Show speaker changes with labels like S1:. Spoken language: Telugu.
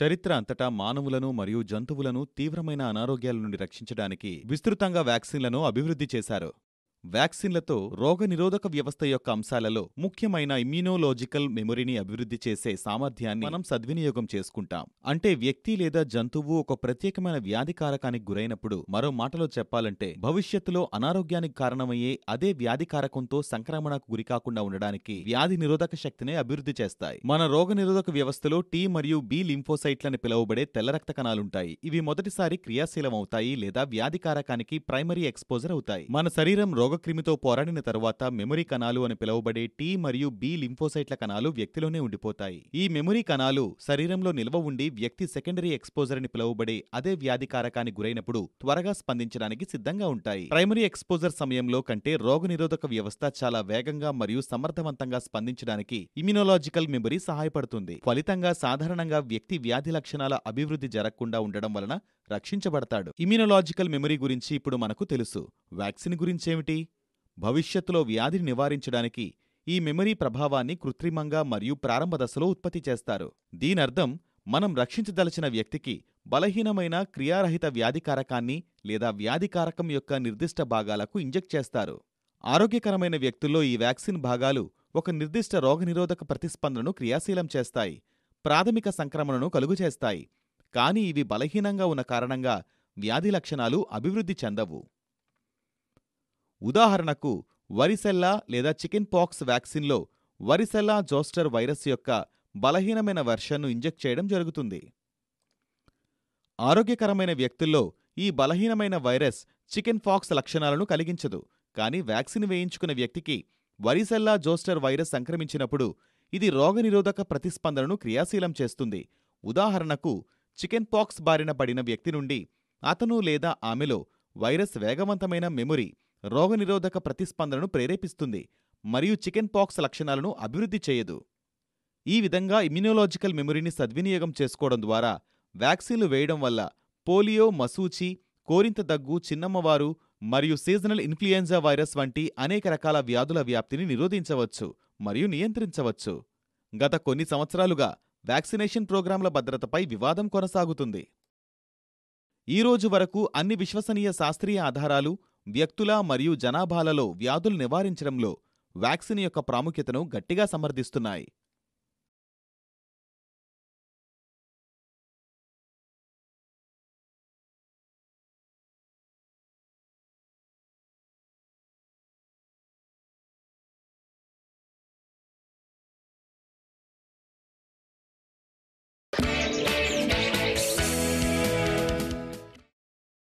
S1: చరిత్ర అంతటా మానవులను మరియు జంతువులను తీవ్రమైన అనారోగ్యాల నుండి రక్షించడానికి విస్తృతంగా వ్యాక్సిన్లను అభివృద్ధి చేశారు వ్యాక్సిన్లతో రోగనిరోధక వ్యవస్థ యొక్క అంశాలలో ముఖ్యమైన ఇమ్యూనోలాజికల్ మెమొరీని అభివృద్ధి చేసే సామర్థ్యాన్ని మనం సద్వినియోగం చేసుకుంటాం అంటే వ్యక్తి లేదా జంతువు ఒక ప్రత్యేకమైన వ్యాధి కారకానికి గురైనప్పుడు మరో మాటలో చెప్పాలంటే భవిష్యత్తులో అనారోగ్యానికి కారణమయ్యే అదే వ్యాధి కారకంతో సంక్రమణకు గురికాకుండా ఉండడానికి వ్యాధి నిరోధక శక్తిని అభివృద్ధి చేస్తాయి మన రోగనిరోధక వ్యవస్థలో టీ మరియు బి లింఫోసైట్లని పిలువబడే తెల్ల రక్త కణాలుంటాయి ఇవి మొదటిసారి క్రియాశీలమవుతాయి లేదా వ్యాధి కారకానికి ప్రైమరీ ఎక్స్పోజర్ అవుతాయి మన శరీరం రోగ జీవక్రిమితో పోరాడిన తరువాత మెమరీ కణాలు అని పిలువబడే టీ మరియు బి లింఫోసైట్ల కణాలు వ్యక్తిలోనే ఉండిపోతాయి ఈ మెమొరీ కణాలు శరీరంలో నిల్వ ఉండి వ్యక్తి సెకండరీ ఎక్స్పోజర్ అని పిలువబడే అదే వ్యాధి కారకాన్ని గురైనప్పుడు త్వరగా స్పందించడానికి సిద్ధంగా ఉంటాయి ప్రైమరీ ఎక్స్పోజర్ సమయంలో కంటే రోగనిరోధక వ్యవస్థ చాలా వేగంగా మరియు సమర్థవంతంగా స్పందించడానికి ఇమ్యునోలాజికల్ మెమరీ సహాయపడుతుంది ఫలితంగా సాధారణంగా వ్యక్తి వ్యాధి లక్షణాల అభివృద్ధి జరగకుండా ఉండడం వలన రక్షించబడతాడు ఇమ్యూనలాజికల్ మెమరీ గురించి ఇప్పుడు మనకు తెలుసు వ్యాక్సిన్ గురించేమిటి భవిష్యత్తులో వ్యాధిని నివారించడానికి ఈ మెమరీ ప్రభావాన్ని కృత్రిమంగా మరియు ప్రారంభ దశలో ఉత్పత్తి చేస్తారు దీనర్థం మనం రక్షించదలచిన వ్యక్తికి బలహీనమైన క్రియారహిత వ్యాధికారకాన్ని లేదా వ్యాధికారకం యొక్క నిర్దిష్ట భాగాలకు ఇంజెక్ట్ చేస్తారు ఆరోగ్యకరమైన వ్యక్తుల్లో ఈ వ్యాక్సిన్ భాగాలు ఒక నిర్దిష్ట రోగనిరోధక ప్రతిస్పందనను క్రియాశీలం చేస్తాయి ప్రాథమిక సంక్రమణను కలుగుచేస్తాయి కానీ ఇవి బలహీనంగా ఉన్న కారణంగా వ్యాధి లక్షణాలు అభివృద్ధి చెందవు ఉదాహరణకు వరిసెల్లా లేదా చికెన్ పాక్స్ వ్యాక్సిన్లో వరిసెల్లా జోస్టర్ వైరస్ యొక్క బలహీనమైన వెర్షన్ను ఇంజెక్ట్ చేయడం జరుగుతుంది ఆరోగ్యకరమైన వ్యక్తుల్లో ఈ బలహీనమైన వైరస్ చికెన్ పాక్స్ లక్షణాలను కలిగించదు కానీ వ్యాక్సిన్ వేయించుకున్న వ్యక్తికి వరిసెల్లా జోస్టర్ వైరస్ సంక్రమించినప్పుడు ఇది రోగనిరోధక ప్రతిస్పందనను క్రియాశీలం చేస్తుంది ఉదాహరణకు చికెన్ పాక్స్ బారిన పడిన వ్యక్తి నుండి అతను లేదా ఆమెలో వైరస్ వేగవంతమైన మెమొరీ రోగనిరోధక ప్రతిస్పందనను ప్రేరేపిస్తుంది మరియు చికెన్ పాక్స్ లక్షణాలను అభివృద్ధి చేయదు ఈ విధంగా ఇమ్యునోలాజికల్ మెమొరీని సద్వినియోగం చేసుకోవడం ద్వారా వ్యాక్సిన్లు వేయడం వల్ల పోలియో మసూచి కోరింత దగ్గు చిన్నమ్మవారు మరియు సీజనల్ ఇన్ఫ్లుయెంజా వైరస్ వంటి అనేక రకాల వ్యాధుల వ్యాప్తిని నిరోధించవచ్చు మరియు నియంత్రించవచ్చు గత కొన్ని సంవత్సరాలుగా వ్యాక్సినేషన్ ప్రోగ్రాంల భద్రతపై వివాదం కొనసాగుతుంది ఈ రోజు వరకు అన్ని విశ్వసనీయ శాస్త్రీయ ఆధారాలు వ్యక్తుల మరియు జనాభాలలో వ్యాధులు నివారించడంలో వ్యాక్సిన్ యొక్క ప్రాముఖ్యతను గట్టిగా సమర్థిస్తున్నాయి